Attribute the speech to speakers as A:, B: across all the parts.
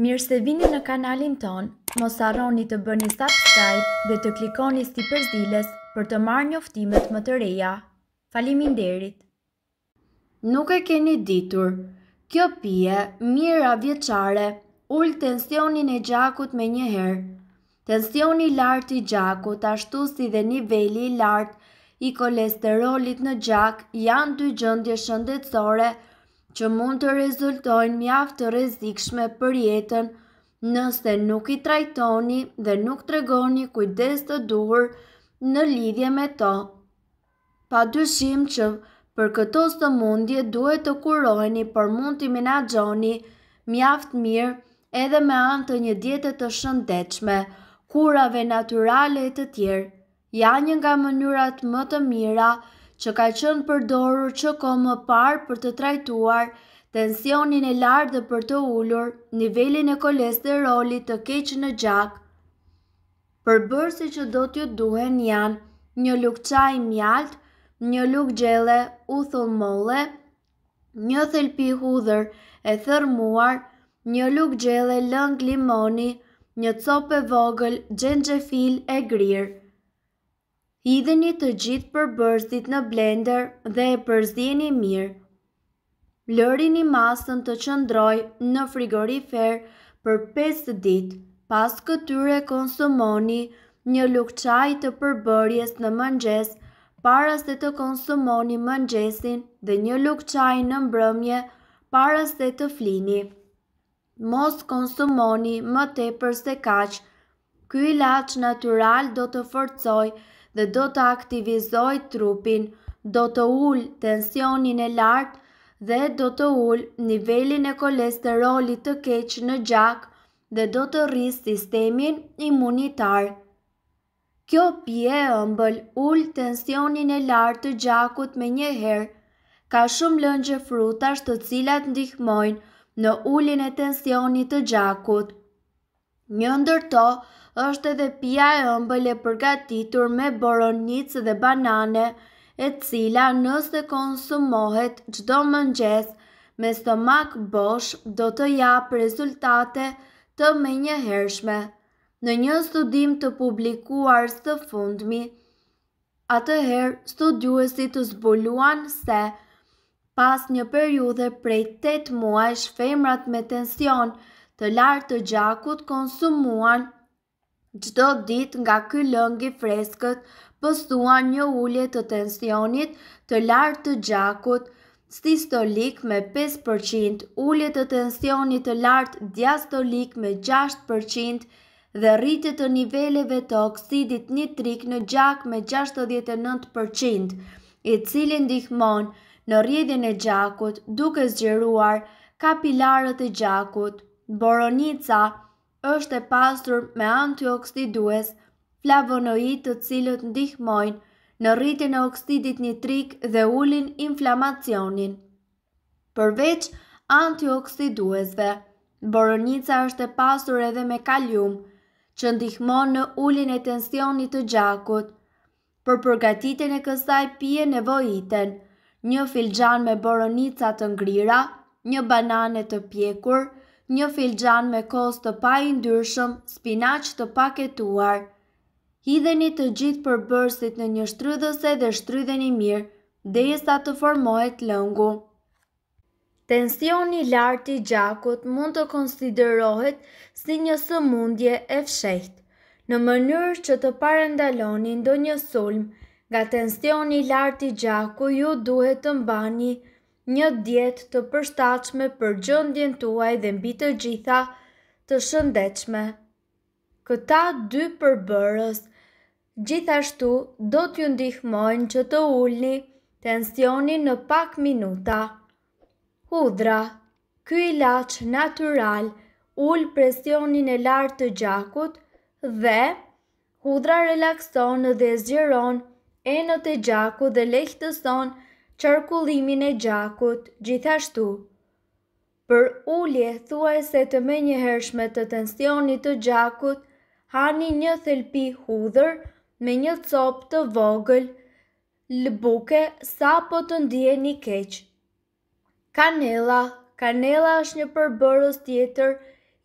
A: Mirë se vini në kanalin ton, mos arroni të bëni subscribe dhe të klikoni si përzdiles për të marrë njoftimet më të reja. Falimin derit! Nuk e keni ditur, kjo pje, mira vjeqare, ullë tensionin e gjakut me njëherë. Tensioni lartë i gjakut, ashtu si dhe nivelli i lartë, i kolesterolit në gjak janë dy gjëndje shëndetsore që mund të rezultojnë mjaftë të rezikshme për jetën nëse nuk i trajtoni dhe nuk të regoni kujdes të duhur në lidhje me to. Pa dyshim që për këto së mundje duhet të kuroheni për mund të menagjoni mjaft mirë edhe me anë të një djetët të shëndechme, kurave e të tjerë, janë një nga mënyrat më të mira që ka qënë përdorur që ko më parë për të trajtuar tensionin e lartë dhe për të ullur nivelin e kolesterolit të keqë në gjak. Për që do t'ju duhen janë një luk qaj mjalt, një luk gjele u thullmole, një thelpi hudhër e thërmuar, një luk gjele lëng limoni, një copë e vogël gjengjefil e grirë. Hidheni të gjithë përbërësit në blender dhe e përzieni mirë. një masën të qëndroj në frigorifer për 5 ditë, pas këtyre konsumoni një lukçaj të përbërjes në mëngjes, para se të konsumoni mëngjesin dhe një lukçaj në mbrëmje para se të flini. Mos konsumoni më tepër se kaq. Ky ilaç natyral do të forcojë dhe do të aktivizoj trupin, do të ullë tensionin e lartë dhe do të ullë nivelin e kolesterolit të keqë në gjak dhe do të rrisë sistemin imunitar. Kjo pje e mbëll ullë tensionin e lartë të gjakut me njëherë, ka shumë lëngje frutasht të cilat ndihmojnë në ullin e tensionit të gjakut. Një një ndërto, është edhe pia e ëmbël e përgatitur me boronicë dhe banane, e cila nëse konsumohet çdo mëngjes me stomak bosh do të jap rezultate të menjëhershme. Në një studim të publikuar së fundmi, atëherë studiuesit të zbuluan se pas një periudhe prej 8 muajsh femrat me tension të lartë të gjakut konsumuan Gjdo dit nga ky lëngi freskët pëstua një ullje të tensionit të lartë të gjakut, sistolik me 5%, ullje të tensionit të lartë diastolik me 6% dhe rritje të niveleve të oksidit nitrik në gjak me 69%, i cili ndihmon në rjedhjen e gjakut duke zgjeruar kapilarët e gjakut, boronica, është e pasur me antioksidues, flavonoid të cilët ndihmojnë në rritjen e oksidit nitrik dhe ulin inflamacionin. Përveç antioksiduesve, boronica është e pasur edhe me kalium, që ndihmon në ulin e tensionit të gjakut. Për përgatitjen e kësaj pije nevojiten një filxhan me boronica të ngrira, një banane të pjekur, një filxan me kos të pa i ndyrshëm, spinach të paketuar. Hidheni të gjithë për bërësit në një shtrydhëse dhe shtrydheni mirë, dhe e të formohet lëngu. Tensioni lartë i gjakut mund të konsiderohet si një sëmundje e fshejt, në mënyrë që të parendalonin do një sulm, nga tensioni lartë i gjaku ju duhet të mbani një, një djetë të përstachme për gjëndjen tuaj dhe mbi të gjitha të shëndechme. Këta dy përbërës, gjithashtu do t'ju ndihmojnë që të ullni tensionin në pak minuta. Hudra, ky lach natural ull presionin e lartë të gjakut dhe hudra relakson dhe zgjeron enët e gjakut dhe lehtëson të qarkullimin e gjakut, gjithashtu. Për ullje, thua e se të me një hershme të tensionit të gjakut, hani një thelpi hudhër me një cop të vogël, lëbuke sa po të ndje një keq. Kanela Kanela është një përbërës tjetër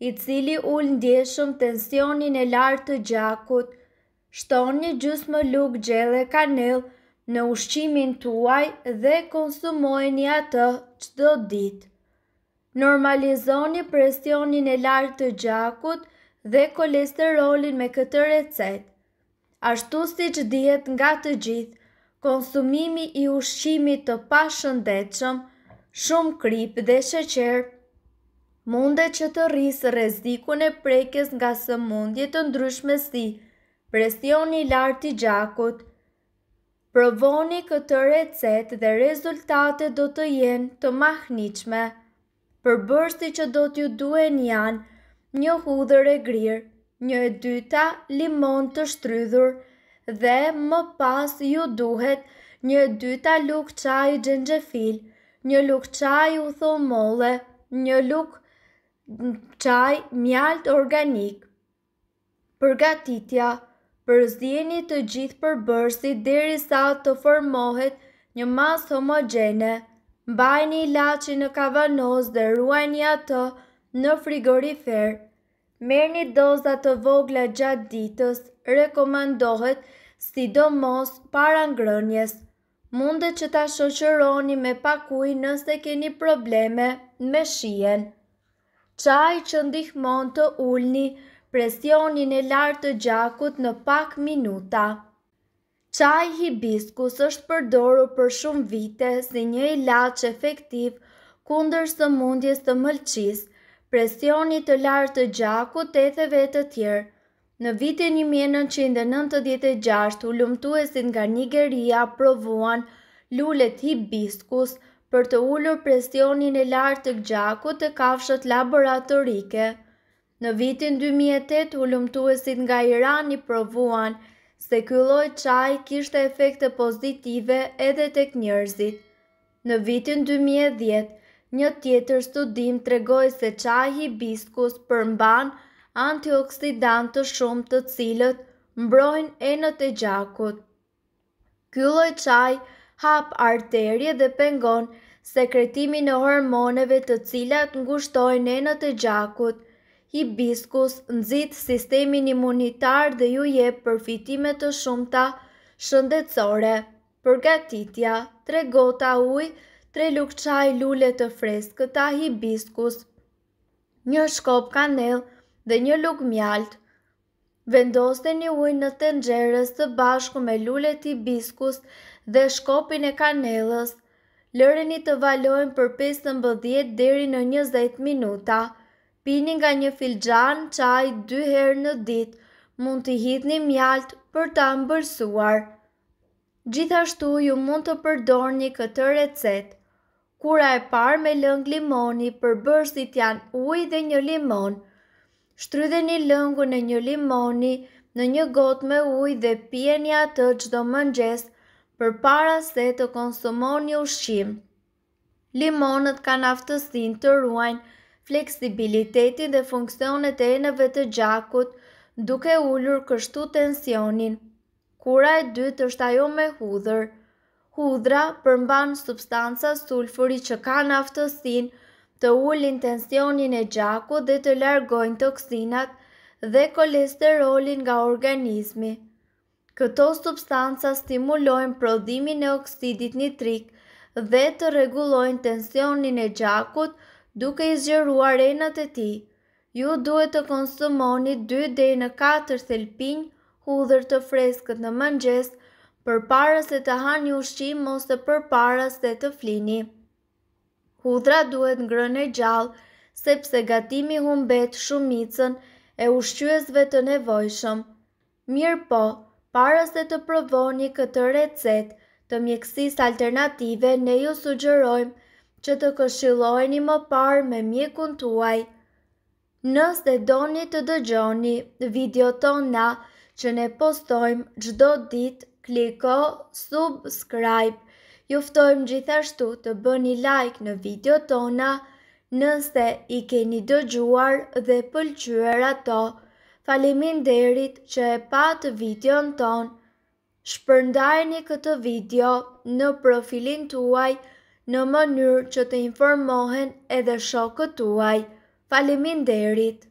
A: i cili ullë ndjeshëm tensionin e lartë të gjakut, shton një gjusë më lukë gjele kanelë, në ushqimin tuaj dhe konsumojni atë çdo ditë. Normalizoni presionin e lartë të gjakut dhe kolesterolin me këtë recetë. Ashtu si që dihet nga të gjithë, konsumimi i ushqimit të pashëndetshëm, shumë krip dhe sheqer, mundet që të rrisë rrezikun e prekjes nga sëmundje të ndryshme si presioni i lartë i gjakut, Provoni këtë recet dhe rezultate do të jenë të mahniqme. Për që do t'ju duen janë, një hudhër e grirë, një e dyta limon të shtrydhur dhe më pas ju duhet një e dyta lukë qaj gjengjefil, një lukë qaj u thomole, një lukë qaj mjalt organik. Përgatitja Përzdjeni të gjithë për bërësi dheri sa të formohet një masë homogene, bajni i laci në kavanoz dhe ruajni ato në frigorifer. Merni doza të vogla gjatë ditës, rekomandohet si do mos para ngrënjes. Munde që ta shoqëroni me pakuj nëse keni probleme me shien. Qaj që ndihmon të ulni, presionin e lartë të gjakut në pak minuta. Qaj hibiskus është përdoru për shumë vite si një i laq efektiv kundër së mundjes të mëlqis, presionit të lartë të gjakut të etheve të tjerë. Në vitin 1996, u lumtuesit nga Nigeria provuan lullet hibiskus për të ullur presionin e lartë të gjakut të kafshët laboratorike. Në vitin 2008, hulumtuesit nga Iran i provuan se kylloj qaj kishte efekte pozitive edhe të knjerëzit. Në vitin 2010, një tjetër studim të regoj se qaj hibiskus përmban antioksidant të shumë të cilët mbrojnë e në të gjakut. Kylloj qaj hap arterje dhe pengon sekretimin e hormoneve të cilat ngushtojnë e në të gjakut, hibiskus nëzit sistemin imunitar dhe ju je përfitimet të shumëta shëndetsore, përgatitja, tre gota uj, tre luk qaj lullet të freskëta hibiskus, një shkop kanel dhe një luk mjalt. Vendoste një uj në tengjeres të bashku me lullet hibiskus dhe shkopin e kanelës, lëreni të valojnë për 15 deri në 20 minuta pini nga një filxhan çaj dy herë në ditë, mund të hidhni mjalt për ta mbërsuar. Gjithashtu ju mund të përdorni këtë recetë. Kura e parë me lëng limoni, si janë uj dhe një limon. Shtrydheni lëngu në një limoni në një gotë me ujë dhe pjeni atë qdo mëngjes për para se të konsumoni ushqim. Limonët kanë aftësin të ruajnë fleksibilitetin dhe funksionet e enëve të gjakut, duke ullur kështu tensionin. Kura e dytë është ajo me hudhër. Hudhra përmban substanca sulfuri që ka naftësin të ullin tensionin e gjakut dhe të largojnë toksinat dhe kolesterolin nga organismi. Këto substanca stimulojnë prodhimin e oksidit nitrik dhe të regulojnë tensionin e gjakut duke i zgjeruar renat e ti. Ju duhet të konsumoni 2 dhe në 4 thelpin hudhër të freskët në mëngjes për para se të hanë një ushqim ose për para se të flini. Hudhra duhet ngrën e gjallë sepse gatimi humbet shumicën e ushqyesve të nevojshëm. Mirë po, para se të provoni këtë recet të mjekësis alternative, ne ju sugjerojmë që të këshiloheni më parë me mjekun tuaj. Nësë dhe doni të dëgjoni video tona që ne postojmë gjdo dit, kliko subscribe. Juftojmë gjithashtu të bëni like në video tona nëse i keni dëgjuar dhe pëlqyër ato. Falimin derit që e patë video në tonë. Shpërndajni këtë video në profilin tuaj në mënyrë që të informohen edhe shokët tuaj. Falimin derit!